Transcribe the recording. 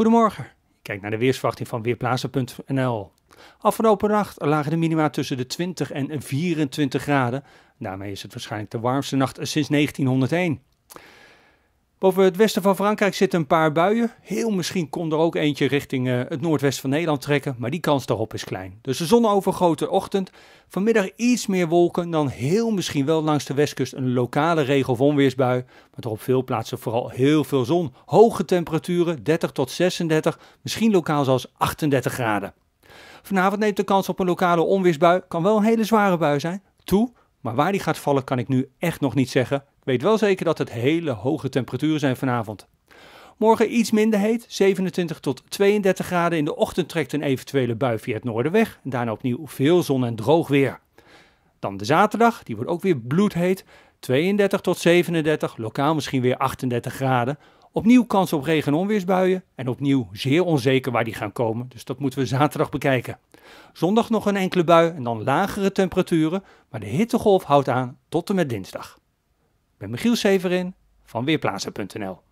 Goedemorgen. Kijk naar de weersverwachting van weerplaatsen.nl. Afgelopen nacht lagen de minima tussen de 20 en 24 graden. Daarmee is het waarschijnlijk de warmste nacht sinds 1901. Boven het westen van Frankrijk zitten een paar buien. Heel misschien kon er ook eentje richting eh, het noordwesten van Nederland trekken, maar die kans daarop is klein. Dus de zonovergrote ochtend. Vanmiddag iets meer wolken, dan heel misschien wel langs de westkust een lokale regen- of onweersbui. Maar er op veel plaatsen vooral heel veel zon. Hoge temperaturen, 30 tot 36, misschien lokaal zelfs 38 graden. Vanavond neemt de kans op een lokale onweersbui, kan wel een hele zware bui zijn, toe. Maar waar die gaat vallen kan ik nu echt nog niet zeggen. Ik weet wel zeker dat het hele hoge temperaturen zijn vanavond. Morgen iets minder heet, 27 tot 32 graden. In de ochtend trekt een eventuele bui via het noorden weg. En daarna opnieuw veel zon en droog weer. Dan de zaterdag, die wordt ook weer bloedheet. 32 tot 37, lokaal misschien weer 38 graden. Opnieuw kans op regen- en onweersbuien en opnieuw zeer onzeker waar die gaan komen, dus dat moeten we zaterdag bekijken. Zondag nog een enkele bui en dan lagere temperaturen, maar de hittegolf houdt aan tot en met dinsdag. Ik ben Michiel Severin van weerplaatsen.nl.